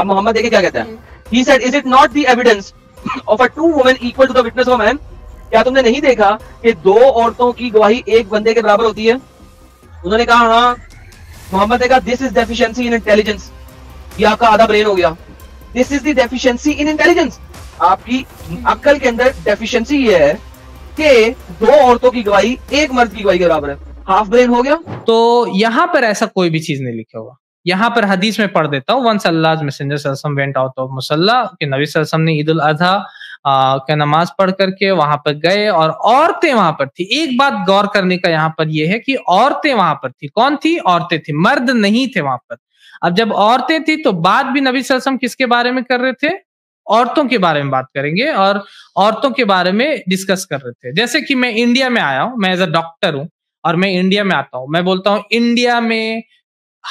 अब मोहम्मद देखे क्या कहता है he said is it not the evidence of a two women equal to the witness of man क्या तुमने नहीं देखा कि दो औरतों की गवाही एक बंदे के बराबर होती है उन्होंने कहा हाँ मोहम्मद ने कहा this is deficiency in intelligence ये आपका आधा ब्रेन हो गया this is deficiency in intelligence आपकी अक्ल के अंदर डेफिशिएंसी ये है कि दो औरतों की गवाही एक मर्द की गवाही के बराबर है हाफ ब्रेन हो गया तो यहां पर ऐसा कोई भी चीज नहीं लिखा हुआ यहाँ पर हदीस में पढ़ देता हूँ once Allah messenger went out of मुसल्ला कि नबी ने ईद उल अजहा का नमाज पढ़ करके वहां पर गए और औरतें वहां पर थी एक बात गौर करने का यहाँ पर यह है कि औरतें वहां पर थी कौन थी औरतें थी मर्द नहीं थे वहां पर अब जब औरतें थी तो बात भी नबी सल्लम किसके बारे में कर रहे थे औरतों के बारे में बात करेंगे और औरतों के बारे में डिस्कस कर रहे थे जैसे कि मैं इंडिया में आया हूँ मैं एज अ डॉक्टर हूँ और मैं इंडिया में आता हूँ मैं बोलता हूँ इंडिया में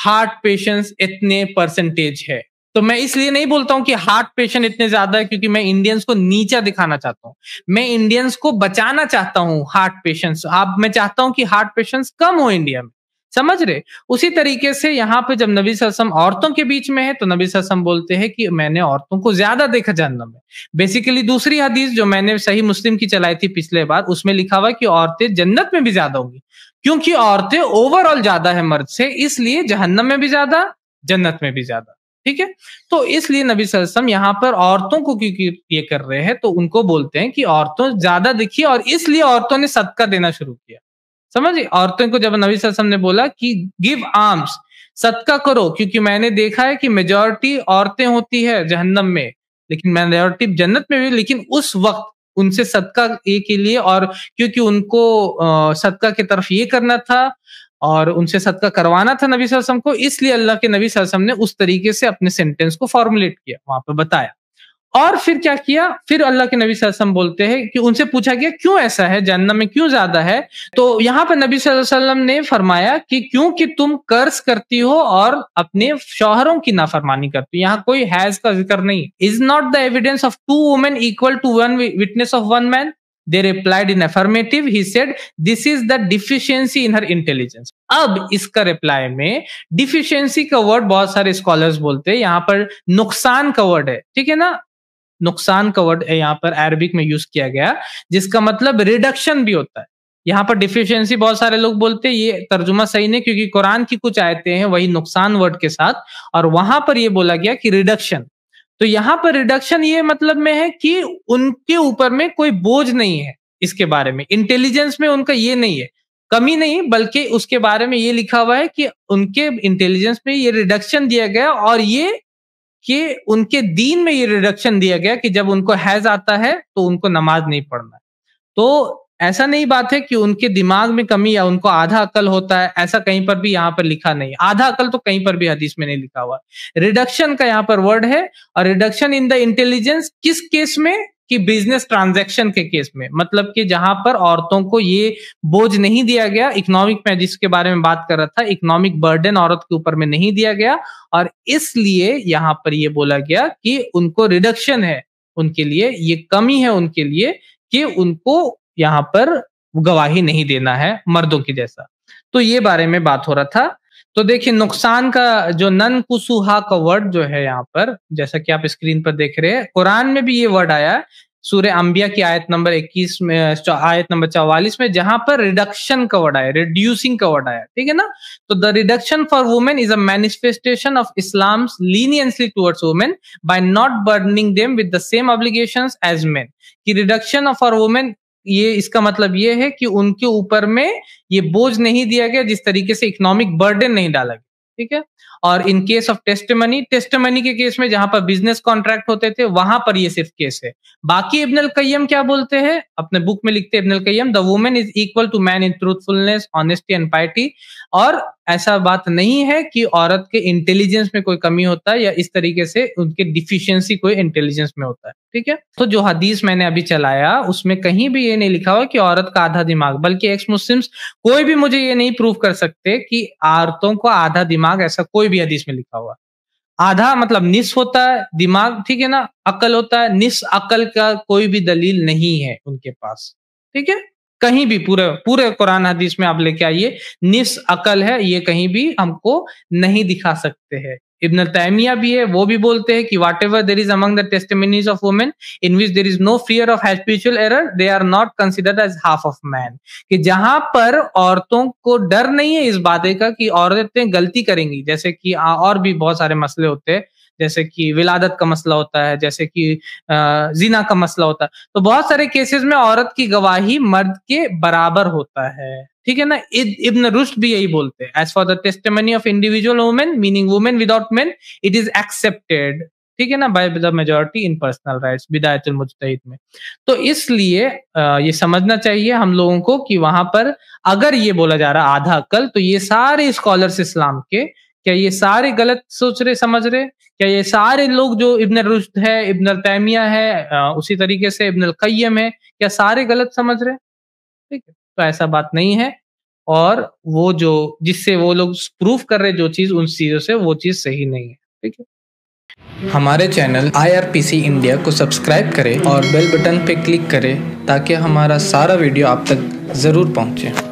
हार्ट पेशेंट्स इतने परसेंटेज है तो मैं इसलिए नहीं बोलता हूं कि हार्ट पेशेंट इतने ज्यादा है क्योंकि मैं इंडियंस को नीचा दिखाना चाहता हूँ मैं इंडियंस को बचाना चाहता हूँ हार्ट पेशेंट्स आप मैं चाहता हूँ कि हार्ट पेशेंट्स कम हो इंडिया में समझ रहे उसी तरीके से यहाँ पे जब नबी सरसम औरतों के बीच में है तो नबी सरसम बोलते हैं कि मैंने औरतों को ज्यादा देखा जहनम में बेसिकली दूसरी हदीस जो मैंने सही मुस्लिम की चलाई थी पिछले बार उसमें लिखा हुआ कि औरतें जन्नत में भी ज्यादा होंगी क्योंकि औरतें ओवरऑल ज्यादा है मर्द से इसलिए जहन्नम में भी ज्यादा जन्नत में भी ज्यादा ठीक है तो इसलिए नबी वसल्लम यहाँ पर औरतों को क्योंकि ये कर रहे हैं तो उनको बोलते हैं कि औरतों ज्यादा दिखी और इसलिए औरतों ने सदका देना शुरू किया समझिए औरतों को जब नबी वसल्लम ने बोला कि गिव आर्म्स सदका करो क्योंकि मैंने देखा है कि मेजोरिटी औरतें होती है जहन्नम में लेकिन मेजोरिटी जन्नत में भी लेकिन उस वक्त उनसे सदका ये के लिए और क्योंकि उनको सदका की तरफ ये करना था और उनसे सदका करवाना था नबी वसल्लम को इसलिए अल्लाह के नबी वसल्लम ने उस तरीके से अपने सेंटेंस को फॉर्मुलेट किया वहां पर बताया और फिर क्या किया फिर अल्लाह के नबी वसल्लम बोलते हैं कि उनसे पूछा गया क्यों ऐसा है जानना में क्यों ज्यादा है तो यहाँ पर नबी वसल्लम ने फरमाया कि क्योंकि तुम कर्ज करती हो और अपने शौहरों की नाफरमानी करती हो यहाँ कोई हैज का जिक्र नहीं is not the evidence of two women equal to one witness of one man they replied in affirmative he said this is the deficiency in her intelligence अब इसका रिप्लाई में डिफिशियंसी का वर्ड बहुत सारे scholars बोलते हैं यहाँ पर नुकसान का वर्ड है ठीक है ना नुकसान का वर्ड यहाँ पर अरबिक में यूज किया गया जिसका मतलब रिडक्शन भी होता है यहाँ पर डिफिशियंसी बहुत सारे लोग बोलते हैं ये तर्जुमा सही नहीं क्योंकि कुरान की कुछ आयतें हैं वही नुकसान वर्ड के साथ और वहां पर ये बोला गया कि रिडक्शन तो यहाँ पर रिडक्शन ये मतलब में है कि उनके ऊपर में कोई बोझ नहीं है इसके बारे में इंटेलिजेंस में उनका ये नहीं है कमी नहीं बल्कि उसके बारे में ये लिखा हुआ है कि उनके इंटेलिजेंस में ये रिडक्शन दिया गया और ये कि उनके दीन में ये रिडक्शन दिया गया कि जब उनको हैज आता है तो उनको नमाज नहीं पढ़ना तो ऐसा नहीं बात है कि उनके दिमाग में कमी या उनको आधा अकल होता है ऐसा कहीं पर भी यहाँ पर लिखा नहीं आधा अकल तो कहीं पर भी हदीस में नहीं लिखा हुआ रिडक्शन का यहाँ पर वर्ड है और रिडक्शन इन द इंटेलिजेंस किस केस में कि बिजनेस ट्रांजैक्शन के केस में मतलब कि जहां पर औरतों को ये बोझ नहीं दिया गया इकोनॉमिक में जिसके बारे में बात कर रहा था इकोनॉमिक बर्डन औरत के ऊपर में नहीं दिया गया और इसलिए यहाँ पर ये बोला गया कि उनको रिडक्शन है उनके लिए ये कमी है उनके लिए कि उनको यहाँ पर गवाही नहीं देना है मर्दों की जैसा तो ये बारे में बात हो रहा था तो देखिए नुकसान का जो नन कुसुहा का वर्ड जो है यहाँ पर जैसा कि आप स्क्रीन पर देख रहे हैं कुरान में भी ये वर्ड आया है सूर्य अंबिया की आयत नंबर 21 में आयत नंबर 44 में जहां पर रिडक्शन का वर्ड आया रिड्यूसिंग का वर्ड आया ठीक है ना तो the reduction for women is a manifestation of Islam leniency towards women by not burning them with the same obligation as men कि रिडक्शन ऑफ आर वुमेन ये इसका मतलब ये है कि उनके ऊपर में ये बोझ नहीं दिया गया जिस तरीके से इकोनॉमिक बर्डन नहीं डाला गया ठीक है और in case of testimony के केस में जहां पर बिजनेस कॉन्ट्रैक्ट होते थे वहां पर ये सिर्फ केस है बाकी इब्नल कैयम क्या बोलते हैं अपने बुक में लिखते हैं Ibnul Qayyim the women is equal to man in truthfulness honesty and piety और ऐसा बात नहीं है कि औरत के इंटेलिजेंस में कोई कमी होता है या इस तरीके से उनके डिफिशियंसी कोई इंटेलिजेंस में होता है ठीक है तो जो हदीस मैंने अभी चलाया उसमें कहीं भी ये नहीं लिखा हुआ कि औरत का आधा दिमाग बल्कि एक्स मुस्लिम्स कोई भी मुझे ये नहीं प्रूव कर सकते कि औरतों को आधा दिमाग ऐसा कोई भी हदीस में लिखा हुआ आधा मतलब निस होता है दिमाग ठीक है ना अकल होता है निस अकल का कोई भी दलील नहीं है उनके पास ठीक है कहीं भी पूरे पूरे कुरान हदीस में आप लेके आइए निस अकल है ये कहीं भी हमको नहीं दिखा सकते हैं इब्न तैमिया भी है वो भी बोलते हैं कि whatever there is among the testimonies of women in which there is no fear of spiritual error they are not considered as half of man कि जहां पर औरतों को डर नहीं है इस बात का कि औरतें गलती करेंगी जैसे कि और भी बहुत सारे मसले होते हैं जैसे कि विलादत का मसला होता है जैसे कि जीना का मसला होता है तो बहुत सारे केसेस में औरत की गवाही मर्द के बराबर होता है ठीक है ना इब्न रुश्त भी यही बोलते हैं as for the testimony of individual women meaning women without men it is accepted ठीक है ना by the majority in personal rights विदायतुल मुजतहिद में तो इसलिए ये समझना चाहिए हम लोगों को कि वहां पर अगर ये बोला जा रहा आधा अकल तो ये सारे स्कॉलर्स इस्लाम के क्या ये सारे गलत सोच रहे समझ रहे क्या ये सारे लोग जो इब्न रुश्द है इब्न तैमिया है उसी तरीके से इब्न कैम है क्या सारे गलत समझ रहे ठीक है तो ऐसा बात नहीं है और वो जो जिससे वो लोग प्रूफ कर रहे जो चीज उन चीजों से वो चीज सही नहीं है ठीक है हमारे चैनल IRPC इंडिया को सब्सक्राइब करें और बेल बटन पर क्लिक करें ताकि हमारा सारा वीडियो आप तक ज़रूर पहुंचे